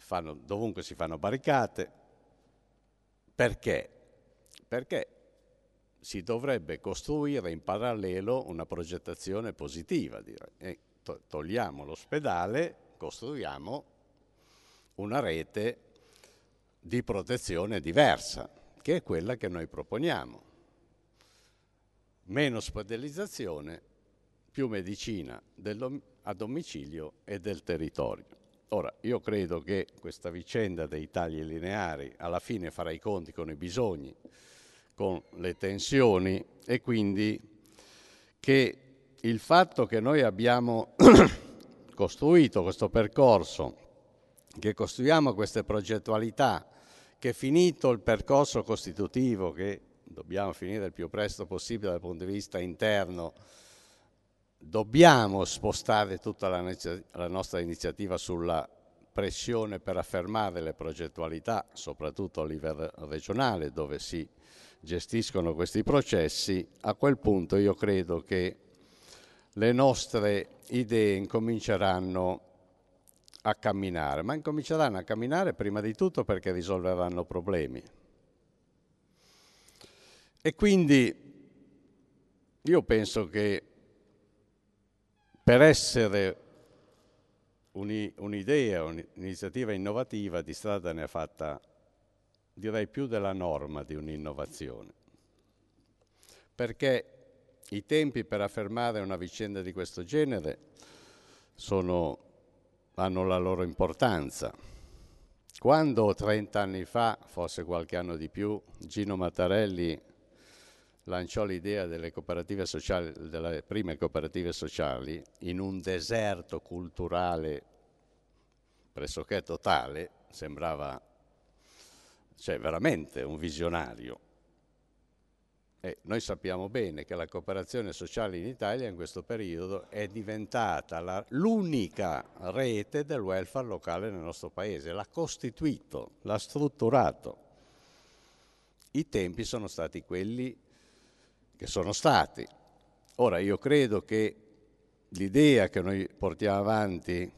fanno, dovunque si fanno barricate. Perché? Perché si dovrebbe costruire in parallelo una progettazione positiva, direi. Eh, to- togliamo l'ospedale, costruiamo una rete di protezione diversa, che è quella che noi proponiamo. Meno ospedalizzazione, più medicina a domicilio e del territorio. Ora, io credo che questa vicenda dei tagli lineari alla fine farà i conti con i bisogni, con le tensioni e quindi che il fatto che noi abbiamo costruito questo percorso, che costruiamo queste progettualità, che finito il percorso costitutivo, che dobbiamo finire il più presto possibile dal punto di vista interno, dobbiamo spostare tutta la, la nostra iniziativa sulla pressione per affermare le progettualità, soprattutto a livello regionale dove si gestiscono questi processi, a quel punto io credo che le nostre idee incominceranno a camminare, ma incominceranno a camminare prima di tutto perché risolveranno problemi. E quindi io penso che per essere un'idea, un'iniziativa innovativa, di strada ne ha fatta direi più della norma di un'innovazione, perché i tempi per affermare una vicenda di questo genere sono, hanno la loro importanza. Quando 30 anni fa, forse qualche anno di più, Gino Mattarelli lanciò l'idea delle cooperative sociali, delle prime cooperative sociali, in un deserto culturale pressoché totale, sembrava cioè, veramente un visionario. E noi sappiamo bene che la cooperazione sociale in Italia in questo periodo è diventata l'unica rete del welfare locale nel nostro paese, l'ha costituito, l'ha strutturato. I tempi sono stati quelli che sono stati. Ora io credo che l'idea che noi portiamo avanti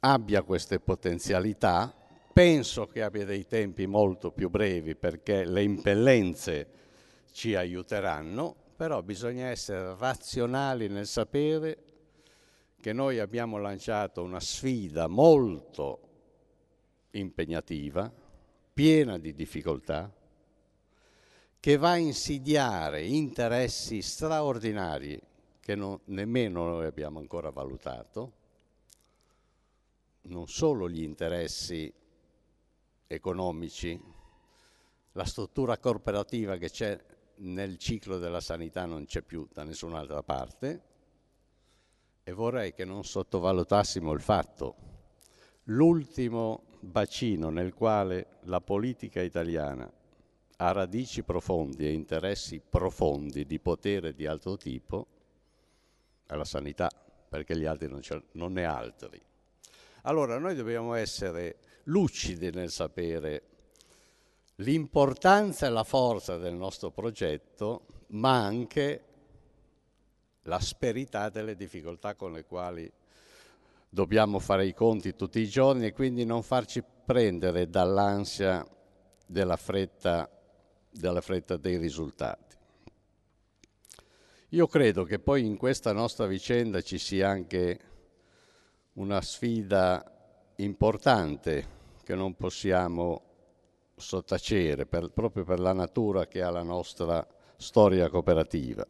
abbia queste potenzialità, penso che abbia dei tempi molto più brevi perché le impellenze ci aiuteranno, però bisogna essere razionali nel sapere che noi abbiamo lanciato una sfida molto impegnativa, piena di difficoltà, che va a insidiare interessi straordinari che non, nemmeno noi abbiamo ancora valutato, non solo gli interessi economici, la struttura corporativa che c'è nel ciclo della sanità non c'è più da nessun'altra parte e vorrei che non sottovalutassimo il fatto. L'ultimo bacino nel quale la politica italiana ha radici profondi e interessi profondi di potere di altro tipo, è la sanità, perché gli altri non, non ne altri. Allora noi dobbiamo essere lucidi nel sapere l'importanza e la forza del nostro progetto, ma anche l'asperità delle difficoltà con le quali dobbiamo fare i conti tutti i giorni e quindi non farci prendere dall'ansia della fretta dalla fretta dei risultati. Io credo che poi in questa nostra vicenda ci sia anche una sfida importante che non possiamo sottacere per, proprio per la natura che ha la nostra storia cooperativa.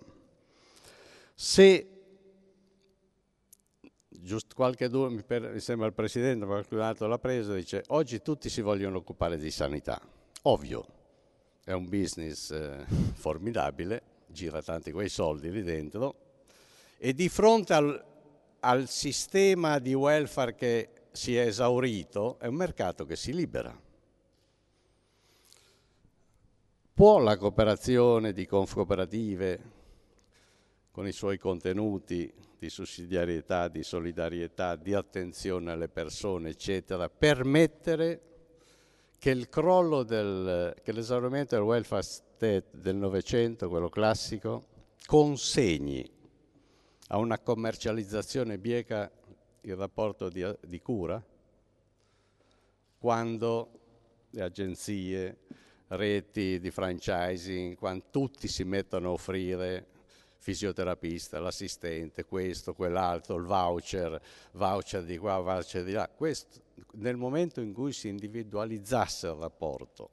Se giusto qualche due, mi, per, mi sembra il Presidente, qualcun altro l'ha preso, dice oggi tutti si vogliono occupare di sanità. Ovvio, è un business eh, formidabile, gira tanti quei soldi lì dentro e di fronte al, al sistema di welfare che si è esaurito è un mercato che si libera. Può la cooperazione di Confcooperative, con i suoi contenuti di sussidiarietà, di solidarietà, di attenzione alle persone, eccetera, permettere che il crollo del, che l'esaurimento del welfare state del Novecento, quello classico, consegni a una commercializzazione bieca il rapporto di, di cura, quando le agenzie, reti di franchising, quando tutti si mettono a offrire fisioterapista, l'assistente, questo, quell'altro, il voucher, voucher di qua, voucher di là. Questo, nel momento in cui si individualizzasse il rapporto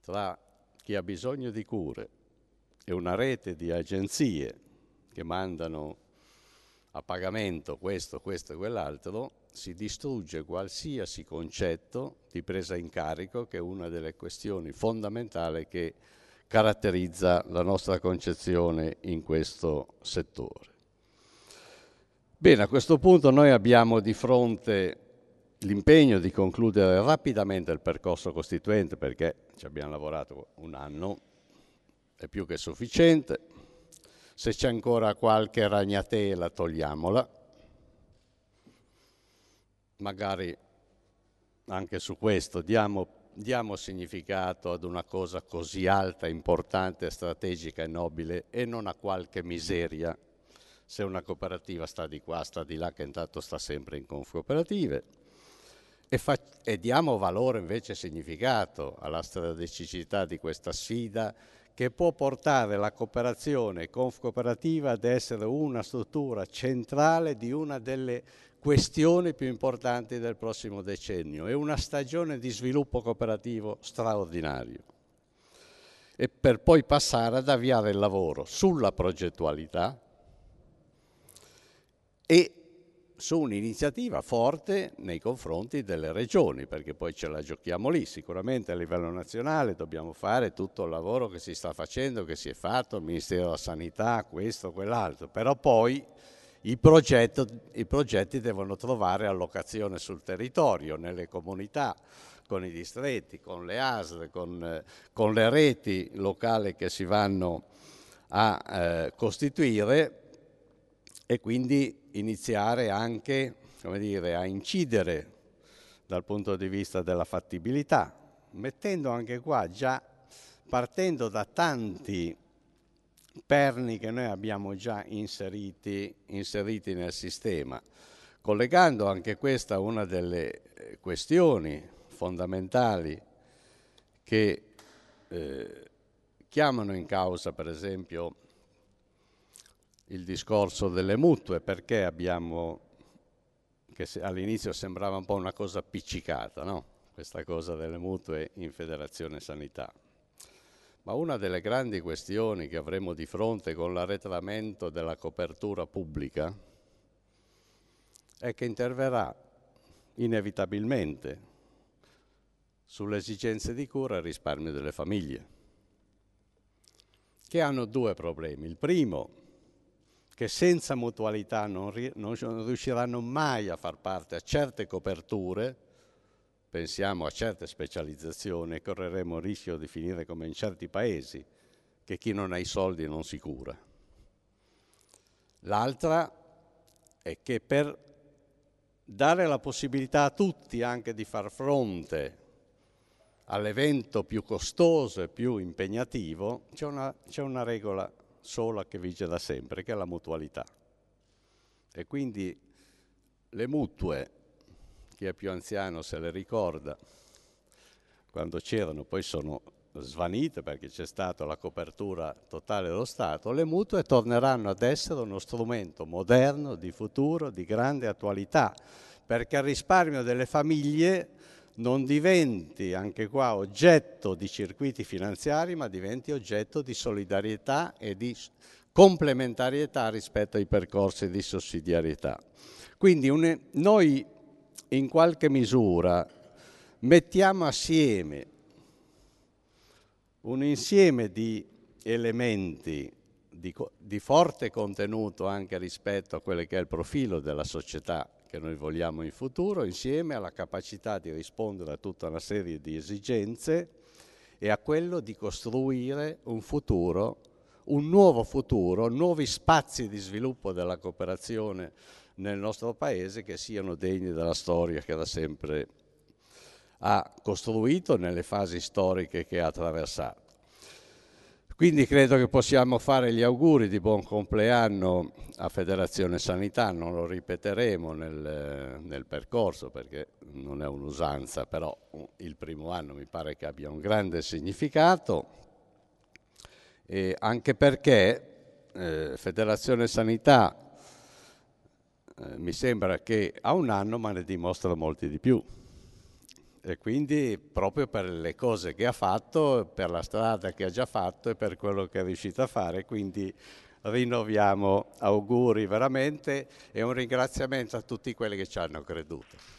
tra chi ha bisogno di cure e una rete di agenzie che mandano a pagamento questo, questo e quell'altro, si distrugge qualsiasi concetto di presa in carico, che è una delle questioni fondamentali che caratterizza la nostra concezione in questo settore. Bene, a questo punto noi abbiamo di fronte l'impegno di concludere rapidamente il percorso costituente perché ci abbiamo lavorato un anno, è più che sufficiente. Se c'è ancora qualche ragnatela togliamola, magari anche su questo diamo diamo significato ad una cosa così alta, importante, strategica e nobile e non a qualche miseria. Se una cooperativa sta di qua, sta di là, che intanto sta sempre in concooperative. E, fa- e diamo valore invece significato alla strategicità di questa sfida che può portare la cooperazione conf-cooperativa ad essere una struttura centrale di una delle questioni più importanti del prossimo decennio. e una stagione di sviluppo cooperativo straordinario. E per poi passare ad avviare il lavoro sulla progettualità e su un'iniziativa forte nei confronti delle regioni, perché poi ce la giochiamo lì. Sicuramente a livello nazionale dobbiamo fare tutto il lavoro che si sta facendo, che si è fatto, il Ministero della Sanità, questo, quell'altro, però poi i, progetto, I progetti devono trovare allocazione sul territorio, nelle comunità, con i distretti, con le ASL, con, eh, con le reti locali che si vanno a eh, costituire e quindi iniziare anche dire, a incidere dal punto di vista della fattibilità, mettendo anche qua già partendo da tanti perni che noi abbiamo già inseriti, inseriti nel sistema, collegando anche questa a una delle eh, questioni fondamentali che eh, chiamano in causa per esempio il discorso delle mutue, perché abbiamo, che all'inizio sembrava un po' una cosa appiccicata, no? questa cosa delle mutue in federazione sanità. Ma una delle grandi questioni che avremo di fronte con l'arretramento della copertura pubblica è che interverrà inevitabilmente sulle esigenze di cura e risparmio delle famiglie, che hanno due problemi. Il primo, che senza mutualità non, non riusciranno mai a far parte a certe coperture pensiamo a certe specializzazioni, correremo il rischio di finire come in certi paesi, che chi non ha i soldi non si cura. L'altra è che per dare la possibilità a tutti anche di far fronte all'evento più costoso e più impegnativo, c'è una, c'è una regola sola che vige da sempre, che è la mutualità. E quindi le mutue chi è più anziano se le ricorda, quando c'erano, poi sono svanite perché c'è stata la copertura totale dello Stato, le mutue torneranno ad essere uno strumento moderno, di futuro, di grande attualità, perché il risparmio delle famiglie non diventi anche qua oggetto di circuiti finanziari, ma diventi oggetto di solidarietà e di complementarietà rispetto ai percorsi di sussidiarietà. Quindi un, noi in qualche misura mettiamo assieme un insieme di elementi di, di, forte contenuto anche rispetto a quello che è il profilo della società che noi vogliamo in futuro, insieme alla capacità di rispondere a tutta una serie di esigenze e a quello di costruire un futuro, un nuovo futuro, nuovi spazi di sviluppo della cooperazione nel nostro paese che siano degni della storia che da sempre ha costruito nelle fasi storiche che ha attraversato. Quindi credo che possiamo fare gli auguri di buon compleanno a Federazione Sanità, non lo ripeteremo nel, nel percorso perché non è un'usanza, però il primo anno mi pare che abbia un grande significato, e anche perché eh, Federazione Sanità eh, mi sembra che a un anno ma ne dimostra molti di più. E quindi proprio per le cose che ha fatto, per la strada che ha già fatto e per quello che è riuscito a fare, quindi rinnoviamo auguri veramente e un ringraziamento a tutti quelli che ci hanno creduto.